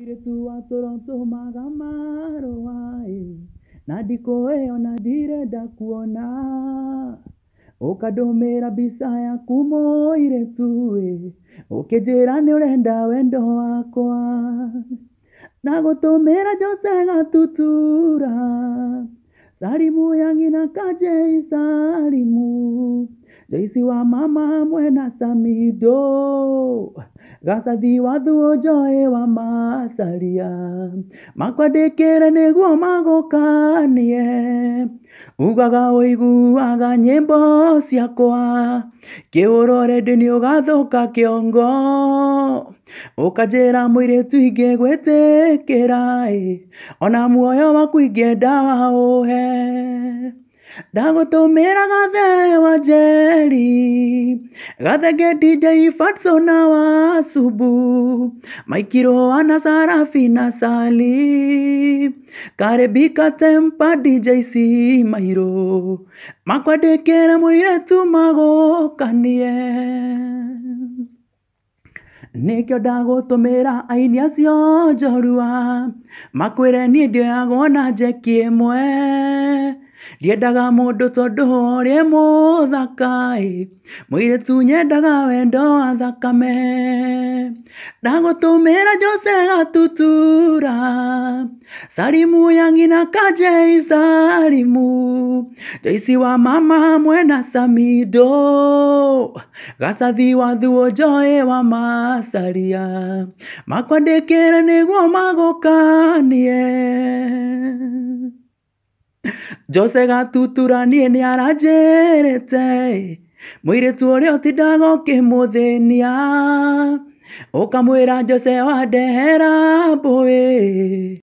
Espiritu watoronto magamaro eo nadikoe da kuona ukandũmĩra mbica yaku mũirĩtu ĩ ũkĩnjĩra nĩ ũrenda wendo wakwa na gũtũmĩra Jose tutura Salimu na kaje salimu. wa mama mwena samido gacathii thuo njoe wa macaria makwandĩkĩre nĩguo magũkanie ugaga ũiguaga nyĩmbo ciakwa kĩũro rendi nĩ ũgathũka kĩongo ũkanjĩra mũirĩtu ingĩgwĩtĩkĩra ona muoyo waku ingĩenda waũhe ndagũtũmĩra gathe wanje kweli Gathage DJ Fatso na Wasubu Maikiro ana sarafi na Sali Karebika Tempa DJ si Mairo Makwadekera mwiretu magokanie nikio ndagutumira aini acio njorua makwire nie ndioyagwo na njeki imwe ndiendaga mũndũ tondũ ũrĩ mũthakaĩ tu nyendaga wendo wa thakame ndagũtũmĩra jose gatutura salimu yangina kajei salimu joici wa mama hamwe na samido gacathi wa thuo njoĩ wa macaria makwa ndĩkĩre nĩguo magũkanie E jose gatutura niä nä aranjä rä te må irä tu å rä a ti ndagokä må thä nia å kamwä ra jose wandehera mbå ä